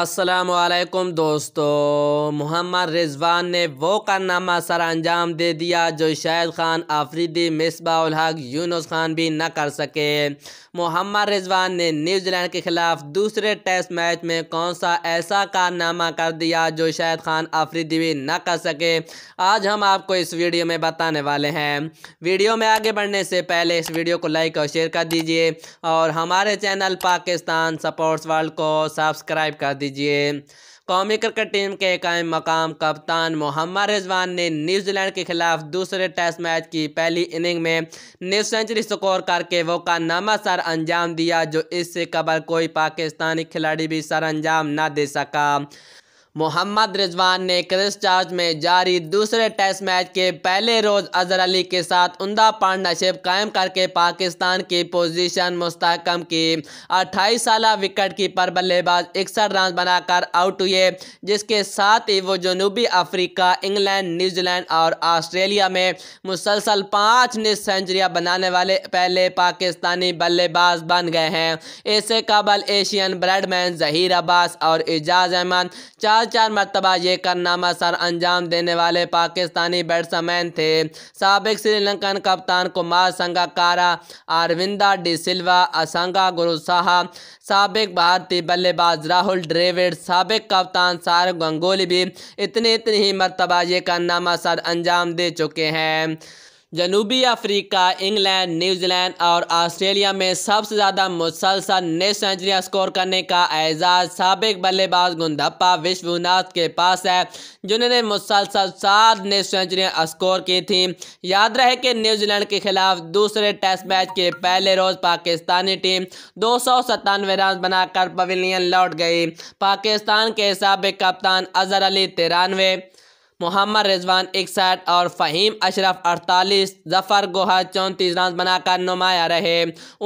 असलकुम दोस्तों मोहम्मद रिजवान ने वो कारनामा सर अंजाम दे दिया जो शाहिद खान आफरीदी हक यूनुस खान भी न कर सके मोहम्मद रिजवान ने न्यूजीलैंड के ख़िलाफ़ दूसरे टेस्ट मैच में कौन सा ऐसा कारनामा कर दिया जो शाहिद खान आफरीदी भी न कर सके आज हम आपको इस वीडियो में बताने वाले हैं वीडियो में आगे बढ़ने से पहले इस वीडियो को लाइक और शेयर कर दीजिए और हमारे चैनल पाकिस्तान सपोर्ट्स वर्ल्ड को सब्सक्राइब कर दीजिए कौमी क्रिकेट टीम के कायम मकाम कप्तान मोहम्मद रिजवान ने न्यूजीलैंड के खिलाफ दूसरे टेस्ट मैच की पहली इनिंग में न्यू सेंचुरी स्कोर करके वो का नामा सर अंजाम दिया जो इससे कबल कोई पाकिस्तानी खिलाड़ी भी सर अंजाम ना दे सका मोहम्मद रिजवान ने क्रिस चार्ज में जारी दूसरे टेस्ट मैच के पहले रोज़ अजहर अली के साथ उमदा पार्टनरशिप कायम करके पाकिस्तान की पोजीशन मुस्तकम की अट्ठाईस साल विकेट कीपर बल्लेबाज इकसठ रन बनाकर आउट हुए जिसके साथ ही वो जनूबी अफ्रीका इंग्लैंड न्यूजीलैंड और ऑस्ट्रेलिया में मुसलसल पाँच निस सेंचुरियाँ बनाने वाले पहले पाकिस्तानी बल्लेबाज बन गए हैं इससे कबल एशियन ब्रेडमैन जहीर अब्बास और एजाज अहमद चार बाद चार मरतबा ये करनामा सर अंजाम देने वाले पाकिस्तानी बैट्समैन थे सबक श्रीलंकन कप्तान कुमार संगाकारा अरविंदा डी सिल्वा असंगा गुरुसाहा सबक भारतीय बल्लेबाज राहुल ड्रेविड सबक कप्तान सार गंगोली भी इतने इतनी ही मरतबा ये करनामा सर अंजाम दे चुके हैं जनूबी अफ्रीका इंग्लैंड न्यूजीलैंड और ऑस्ट्रेलिया में सबसे ज़्यादा मुसलसल ने सेंचुरियाँ स्कोर करने का एजाज सबक बल्लेबाज गुंदप्पा विश्वनाथ के पास है जिन्होंने मुसलसल सात ने सेंचुरियाँ स्कोर की थी याद रहे कि न्यूजीलैंड के खिलाफ दूसरे टेस्ट मैच के पहले रोज़ पाकिस्तानी टीम दो सौ सतानवे रन बनाकर पवेलियन लौट गई पाकिस्तान के सबक कप्तान अजहर अली तिरानवे मोहम्मद रिजवान इकसठ और फ़हीम अशरफ अड़तालीस जफ़र गोहर चौंतीस रन बनाकर नुमाया रहे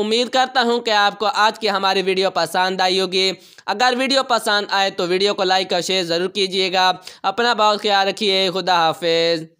उम्मीद करता हूँ कि आपको आज की हमारी वीडियो पसंद आई होगी अगर वीडियो पसंद आए तो वीडियो को लाइक और शेयर ज़रूर कीजिएगा अपना बहुत ख्याल रखिए खुदा हाफिज़